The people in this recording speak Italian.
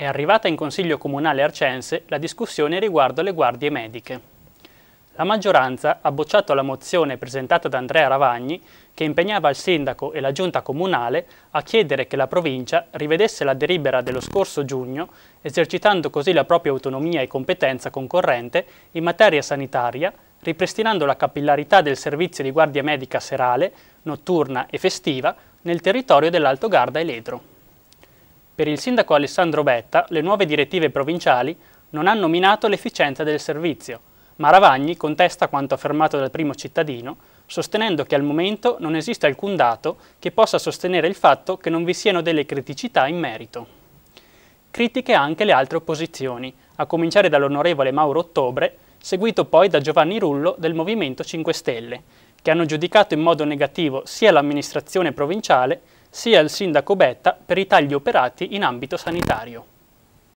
È arrivata in Consiglio Comunale Arcense la discussione riguardo le guardie mediche. La maggioranza ha bocciato la mozione presentata da Andrea Ravagni che impegnava il sindaco e la giunta comunale a chiedere che la provincia rivedesse la delibera dello scorso giugno, esercitando così la propria autonomia e competenza concorrente in materia sanitaria, ripristinando la capillarità del servizio di guardia medica serale, notturna e festiva nel territorio dell'Alto Garda e Ledro. Per il sindaco Alessandro Betta, le nuove direttive provinciali non hanno minato l'efficienza del servizio, ma Ravagni contesta quanto affermato dal primo cittadino, sostenendo che al momento non esiste alcun dato che possa sostenere il fatto che non vi siano delle criticità in merito. Critiche anche le altre opposizioni, a cominciare dall'onorevole Mauro Ottobre, seguito poi da Giovanni Rullo del Movimento 5 Stelle, che hanno giudicato in modo negativo sia l'amministrazione provinciale sia al sindaco Betta per i tagli operati in ambito sanitario.